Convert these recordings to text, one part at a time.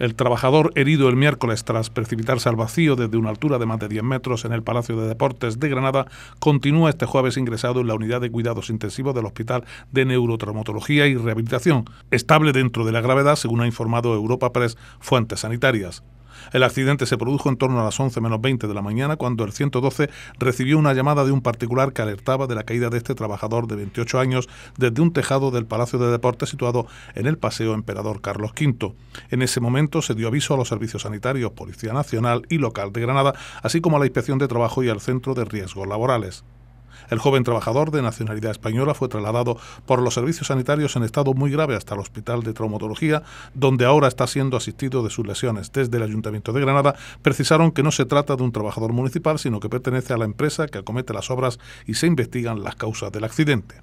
El trabajador herido el miércoles tras precipitarse al vacío desde una altura de más de 10 metros en el Palacio de Deportes de Granada continúa este jueves ingresado en la unidad de cuidados intensivos del Hospital de Neurotraumatología y Rehabilitación, estable dentro de la gravedad, según ha informado Europa Press fuentes sanitarias. El accidente se produjo en torno a las 11 menos 20 de la mañana cuando el 112 recibió una llamada de un particular que alertaba de la caída de este trabajador de 28 años desde un tejado del Palacio de Deportes situado en el Paseo Emperador Carlos V. En ese momento se dio aviso a los servicios sanitarios, Policía Nacional y Local de Granada, así como a la Inspección de Trabajo y al Centro de Riesgos Laborales. El joven trabajador de nacionalidad española fue trasladado por los servicios sanitarios en estado muy grave hasta el Hospital de Traumatología, donde ahora está siendo asistido de sus lesiones. Desde el Ayuntamiento de Granada precisaron que no se trata de un trabajador municipal, sino que pertenece a la empresa que acomete las obras y se investigan las causas del accidente.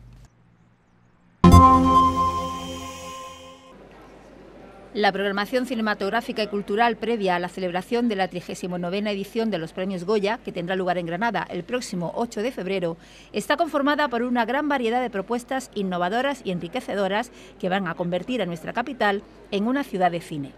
La programación cinematográfica y cultural previa a la celebración de la 39 edición de los Premios Goya, que tendrá lugar en Granada el próximo 8 de febrero, está conformada por una gran variedad de propuestas innovadoras y enriquecedoras que van a convertir a nuestra capital en una ciudad de cine.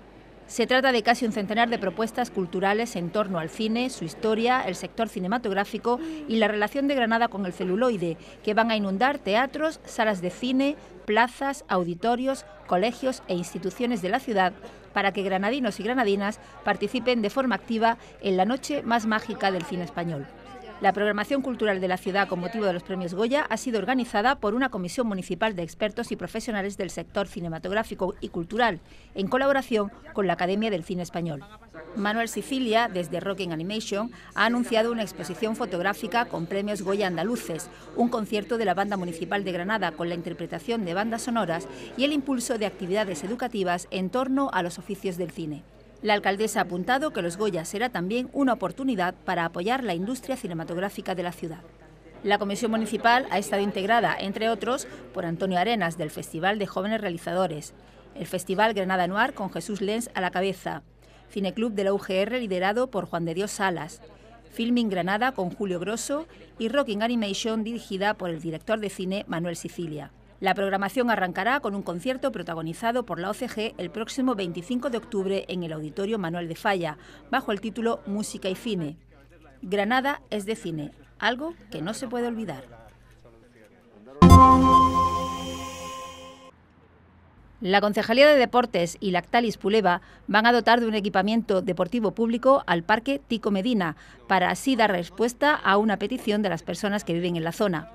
Se trata de casi un centenar de propuestas culturales en torno al cine, su historia, el sector cinematográfico y la relación de Granada con el celuloide, que van a inundar teatros, salas de cine, plazas, auditorios, colegios e instituciones de la ciudad para que granadinos y granadinas participen de forma activa en la noche más mágica del cine español. La programación cultural de la ciudad con motivo de los premios Goya ha sido organizada por una comisión municipal de expertos y profesionales del sector cinematográfico y cultural, en colaboración con la Academia del Cine Español. Manuel Sicilia, desde Rocking Animation, ha anunciado una exposición fotográfica con premios Goya andaluces, un concierto de la Banda Municipal de Granada con la interpretación de bandas sonoras y el impulso de actividades educativas en torno a los oficios del cine. La alcaldesa ha apuntado que los Goyas será también una oportunidad para apoyar la industria cinematográfica de la ciudad. La comisión municipal ha estado integrada, entre otros, por Antonio Arenas del Festival de Jóvenes Realizadores, el Festival Granada Noir con Jesús Lenz a la cabeza, Cineclub de la UGR liderado por Juan de Dios Salas, Filming Granada con Julio Grosso y Rocking Animation dirigida por el director de cine Manuel Sicilia. La programación arrancará con un concierto protagonizado por la OCG el próximo 25 de octubre en el Auditorio Manuel de Falla, bajo el título Música y Cine. Granada es de cine, algo que no se puede olvidar. La Concejalía de Deportes y Lactalis Puleva van a dotar de un equipamiento deportivo público al Parque Tico Medina para así dar respuesta a una petición de las personas que viven en la zona.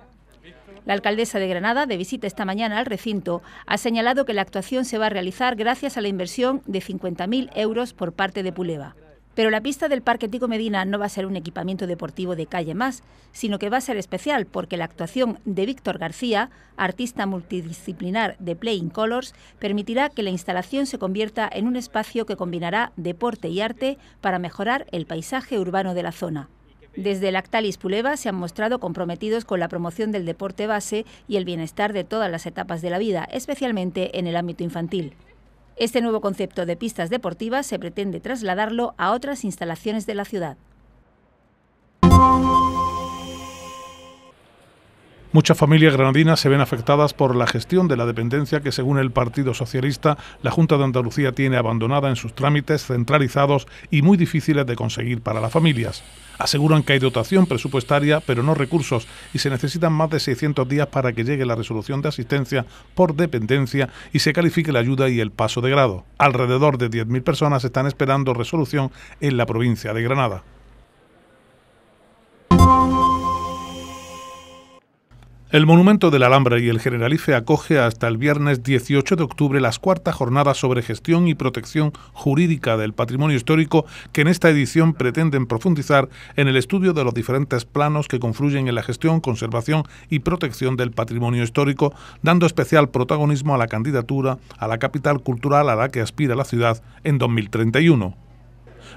La alcaldesa de Granada, de visita esta mañana al recinto, ha señalado que la actuación se va a realizar gracias a la inversión de 50.000 euros por parte de Puleva. Pero la pista del Parque Tico Medina no va a ser un equipamiento deportivo de calle más, sino que va a ser especial porque la actuación de Víctor García, artista multidisciplinar de Playing Colors, permitirá que la instalación se convierta en un espacio que combinará deporte y arte para mejorar el paisaje urbano de la zona. Desde Lactalis Puleva se han mostrado comprometidos con la promoción del deporte base y el bienestar de todas las etapas de la vida, especialmente en el ámbito infantil. Este nuevo concepto de pistas deportivas se pretende trasladarlo a otras instalaciones de la ciudad. Muchas familias granadinas se ven afectadas por la gestión de la dependencia que, según el Partido Socialista, la Junta de Andalucía tiene abandonada en sus trámites centralizados y muy difíciles de conseguir para las familias. Aseguran que hay dotación presupuestaria, pero no recursos, y se necesitan más de 600 días para que llegue la resolución de asistencia por dependencia y se califique la ayuda y el paso de grado. Alrededor de 10.000 personas están esperando resolución en la provincia de Granada. El Monumento del Alhambra y el Generalife acoge hasta el viernes 18 de octubre las cuarta jornadas sobre gestión y protección jurídica del patrimonio histórico que en esta edición pretenden profundizar en el estudio de los diferentes planos que confluyen en la gestión, conservación y protección del patrimonio histórico, dando especial protagonismo a la candidatura a la capital cultural a la que aspira la ciudad en 2031.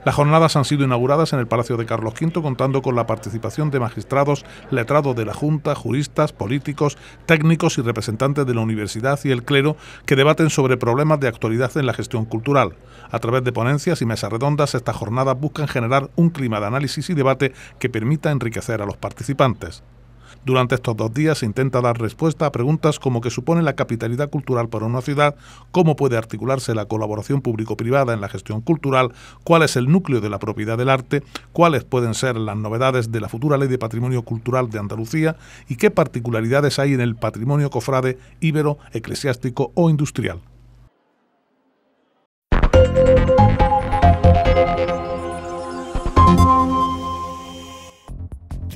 Las jornadas han sido inauguradas en el Palacio de Carlos V contando con la participación de magistrados, letrados de la Junta, juristas, políticos, técnicos y representantes de la universidad y el clero que debaten sobre problemas de actualidad en la gestión cultural. A través de ponencias y mesas redondas, estas jornadas buscan generar un clima de análisis y debate que permita enriquecer a los participantes. Durante estos dos días se intenta dar respuesta a preguntas como que supone la capitalidad cultural para una ciudad, cómo puede articularse la colaboración público-privada en la gestión cultural, cuál es el núcleo de la propiedad del arte, cuáles pueden ser las novedades de la futura ley de patrimonio cultural de Andalucía y qué particularidades hay en el patrimonio cofrade, íbero, eclesiástico o industrial.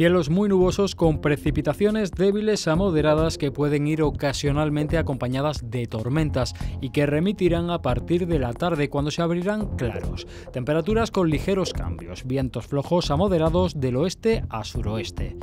Cielos muy nubosos con precipitaciones débiles a moderadas que pueden ir ocasionalmente acompañadas de tormentas y que remitirán a partir de la tarde cuando se abrirán claros. Temperaturas con ligeros cambios, vientos flojos a moderados del oeste a suroeste.